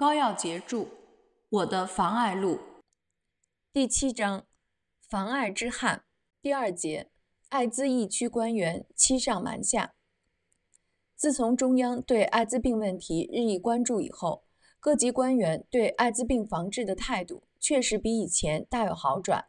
高耀洁著《我的妨碍录》第七章“妨碍之害”第二节“艾滋疫区官员欺上瞒下”。自从中央对艾滋病问题日益关注以后，各级官员对艾滋病防治的态度确实比以前大有好转。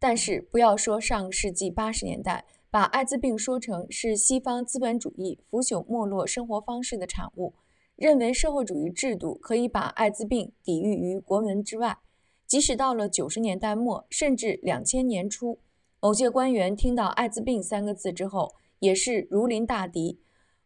但是，不要说上世纪八十年代把艾滋病说成是西方资本主义腐朽没落生活方式的产物。认为社会主义制度可以把艾滋病抵御于国门之外。即使到了九十年代末，甚至两千年初，某些官员听到艾滋病三个字之后，也是如临大敌。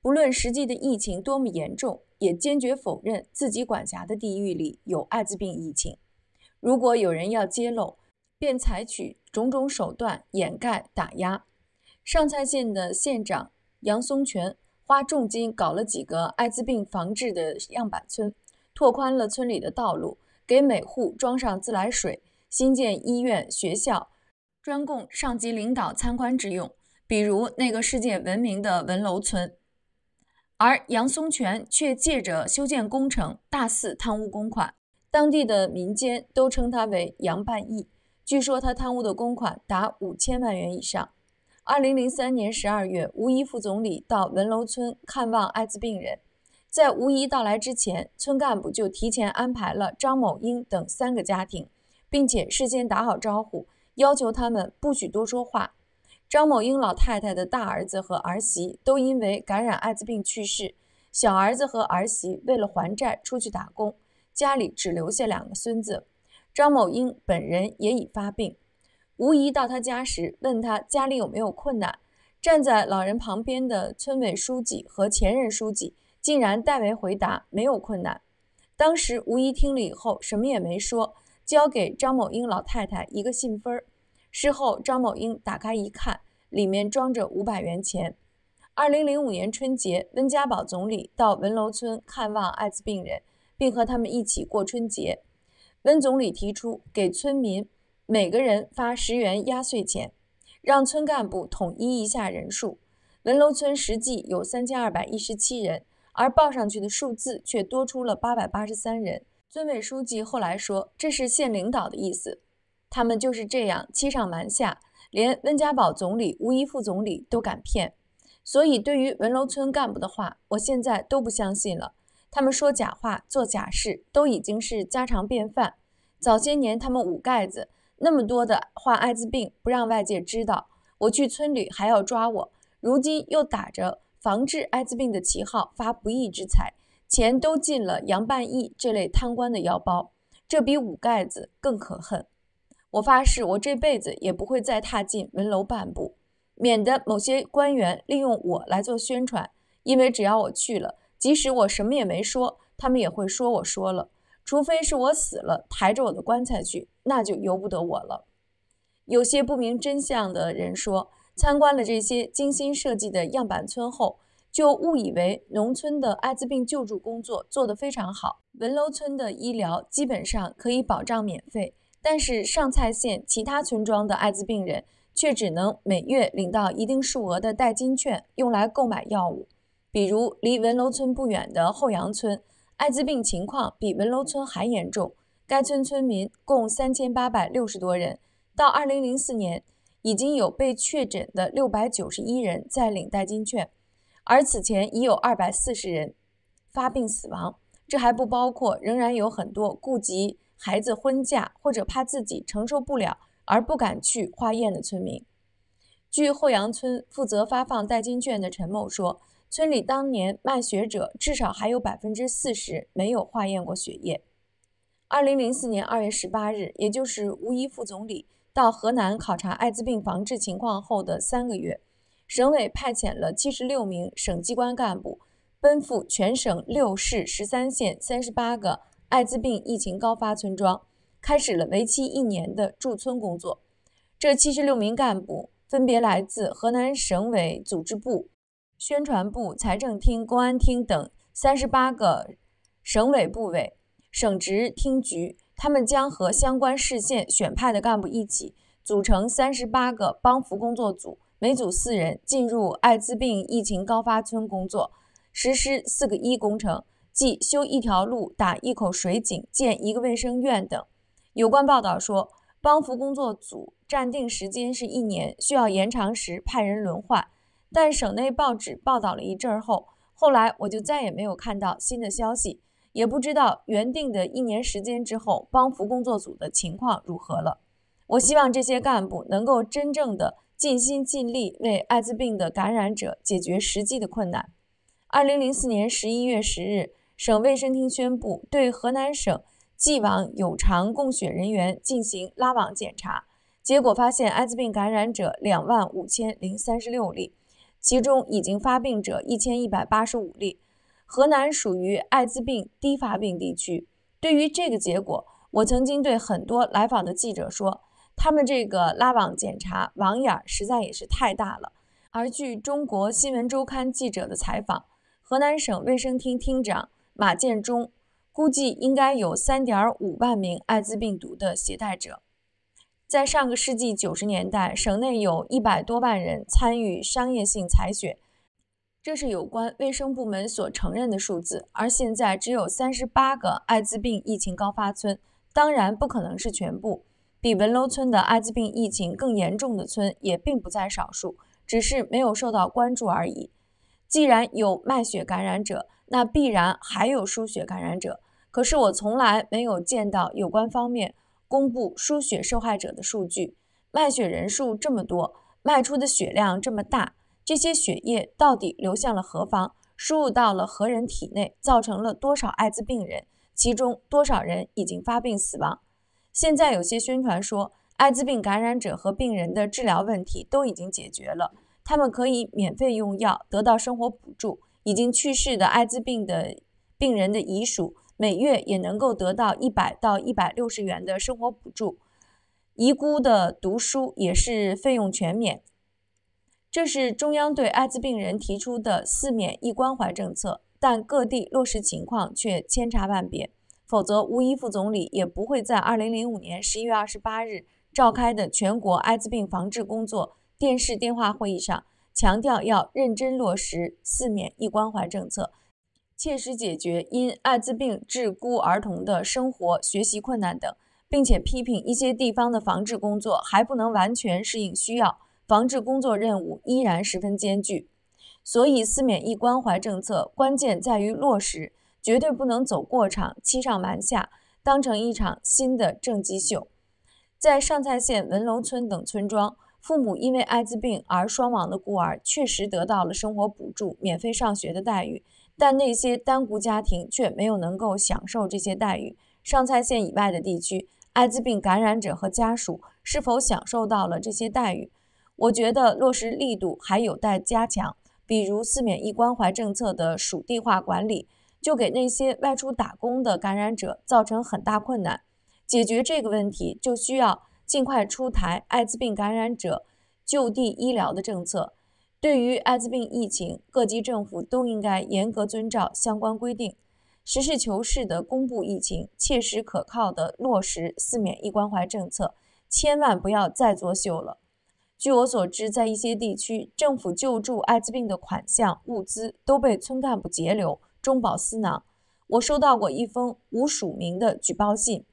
不论实际的疫情多么严重，也坚决否认自己管辖的地域里有艾滋病疫情。如果有人要揭露，便采取种种手段掩盖打压。上蔡县的县长杨松全。花重金搞了几个艾滋病防治的样板村，拓宽了村里的道路，给每户装上自来水，新建医院、学校，专供上级领导参观之用。比如那个世界闻名的文楼村，而杨松泉却借着修建工程大肆贪污公款，当地的民间都称他为“杨半亿”。据说他贪污的公款达五千万元以上。二零零三年十二月，吴仪副总理到文楼村看望艾滋病人。在吴仪到来之前，村干部就提前安排了张某英等三个家庭，并且事先打好招呼，要求他们不许多说话。张某英老太太的大儿子和儿媳都因为感染艾滋病去世，小儿子和儿媳为了还债出去打工，家里只留下两个孙子。张某英本人也已发病。吴一到他家时，问他家里有没有困难。站在老人旁边的村委书记和前任书记竟然代为回答没有困难。当时吴一听了以后，什么也没说，交给张某英老太太一个信封事后张某英打开一看，里面装着五百元钱。二零零五年春节，温家宝总理到文楼村看望艾滋病人，并和他们一起过春节。温总理提出给村民。每个人发十元压岁钱，让村干部统一一下人数。文楼村实际有三千二百一十七人，而报上去的数字却多出了八百八十三人。村委书记后来说：“这是县领导的意思，他们就是这样欺上瞒下，连温家宝总理、吴仪副总理都敢骗。”所以，对于文楼村干部的话，我现在都不相信了。他们说假话、做假事，都已经是家常便饭。早些年，他们捂盖子。那么多的患艾滋病不让外界知道，我去村里还要抓我，如今又打着防治艾滋病的旗号发不义之财，钱都进了杨半义这类贪官的腰包，这比捂盖子更可恨。我发誓，我这辈子也不会再踏进门楼半步，免得某些官员利用我来做宣传。因为只要我去了，即使我什么也没说，他们也会说我说了。除非是我死了，抬着我的棺材去，那就由不得我了。有些不明真相的人说，参观了这些精心设计的样板村后，就误以为农村的艾滋病救助工作做得非常好。文楼村的医疗基本上可以保障免费，但是上蔡县其他村庄的艾滋病人却只能每月领到一定数额的代金券，用来购买药物。比如离文楼村不远的后杨村。艾滋病情况比文楼村还严重。该村村民共三千八百六十多人，到二零零四年，已经有被确诊的六百九十一人在领代金券，而此前已有二百四十人发病死亡。这还不包括仍然有很多顾及孩子婚嫁或者怕自己承受不了而不敢去化验的村民。据后阳村负责发放代金券的陈某说。村里当年卖血者至少还有百分之四十没有化验过血液。二零零四年二月十八日，也就是吴仪副总理到河南考察艾滋病防治情况后的三个月，省委派遣了七十六名省机关干部奔赴全省六市十三县三十八个艾滋病疫情高发村庄，开始了为期一年的驻村工作。这七十六名干部分别来自河南省委组织部。宣传部、财政厅、公安厅等三十八个省委部委、省直厅局，他们将和相关市县选派的干部一起，组成三十八个帮扶工作组，每组四人，进入艾滋病疫情高发村工作，实施“四个一”工程，即修一条路、打一口水井、建一个卫生院等。有关报道说，帮扶工作组暂定时间是一年，需要延长时派人轮换。但省内报纸报道了一阵儿后，后来我就再也没有看到新的消息，也不知道原定的一年时间之后帮扶工作组的情况如何了。我希望这些干部能够真正的尽心尽力为艾滋病的感染者解决实际的困难。二零零四年十一月十日，省卫生厅宣布对河南省既往有偿供血人员进行拉网检查，结果发现艾滋病感染者两万五千零三十六例。其中已经发病者一千一百八十五例，河南属于艾滋病低发病地区。对于这个结果，我曾经对很多来访的记者说，他们这个拉网检查网眼实在也是太大了。而据中国新闻周刊记者的采访，河南省卫生厅厅长马建忠估计，应该有三点五万名艾滋病毒的携带者。在上个世纪九十年代，省内有一百多万人参与商业性采血，这是有关卫生部门所承认的数字。而现在只有三十八个艾滋病疫情高发村，当然不可能是全部。比文楼村的艾滋病疫情更严重的村也并不在少数，只是没有受到关注而已。既然有卖血感染者，那必然还有输血感染者。可是我从来没有见到有关方面。公布输血受害者的数据，卖血人数这么多，卖出的血量这么大，这些血液到底流向了何方，输入到了何人体内，造成了多少艾滋病人？其中多少人已经发病死亡？现在有些宣传说，艾滋病感染者和病人的治疗问题都已经解决了，他们可以免费用药，得到生活补助。已经去世的艾滋病的病人的遗属。每月也能够得到一百到一百六十元的生活补助，遗孤的读书也是费用全免。这是中央对艾滋病人提出的“四免一关怀”政策，但各地落实情况却千差万别。否则，吴仪副总理也不会在二零零五年十一月二十八日召开的全国艾滋病防治工作电视电话会议上，强调要认真落实“四免一关怀”政策。切实解决因艾滋病致孤儿童的生活、学习困难等，并且批评一些地方的防治工作还不能完全适应需要，防治工作任务依然十分艰巨。所以，四免疫关怀政策关键在于落实，绝对不能走过场、欺上瞒下，当成一场新的政绩秀。在上蔡县文楼村等村庄，父母因为艾滋病而双亡的孤儿确实得到了生活补助、免费上学的待遇。但那些单孤家庭却没有能够享受这些待遇。上蔡县以外的地区，艾滋病感染者和家属是否享受到了这些待遇？我觉得落实力度还有待加强。比如四免一关怀政策的属地化管理，就给那些外出打工的感染者造成很大困难。解决这个问题，就需要尽快出台艾滋病感染者就地医疗的政策。对于艾滋病疫情，各级政府都应该严格遵照相关规定，实事求是地公布疫情，切实可靠地落实四免一关怀政策，千万不要再作秀了。据我所知，在一些地区，政府救助艾滋病的款项、物资都被村干部截留、中饱私囊。我收到过一封无署名的举报信，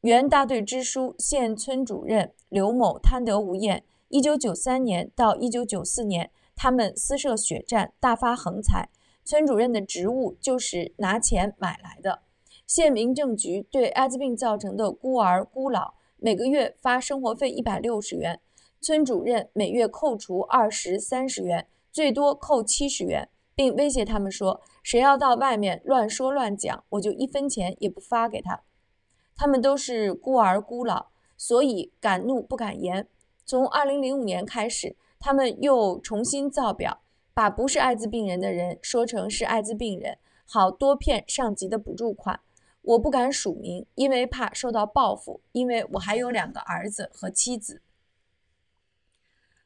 原大队支书、现村主任刘某贪得无厌。一九九三年到一九九四年，他们私设血站，大发横财。村主任的职务就是拿钱买来的。县民政局对艾滋病造成的孤儿孤老每个月发生活费一百六十元，村主任每月扣除二十三十元，最多扣七十元，并威胁他们说：“谁要到外面乱说乱讲，我就一分钱也不发给他。”他们都是孤儿孤老，所以敢怒不敢言。从二零零五年开始，他们又重新造表，把不是艾滋病人的人说成是艾滋病人，好多骗上级的补助款。我不敢署名，因为怕受到报复，因为我还有两个儿子和妻子。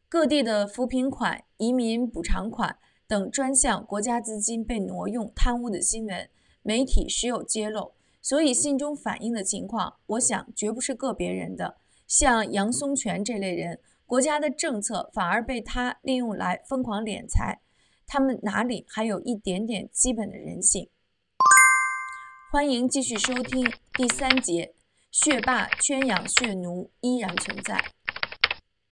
各地的扶贫款、移民补偿款等专项国家资金被挪用贪污的新闻，媒体时有揭露，所以信中反映的情况，我想绝不是个别人的。像杨松泉这类人，国家的政策反而被他利用来疯狂敛财，他们哪里还有一点点基本的人性？欢迎继续收听第三节，血霸圈养血奴依然存在。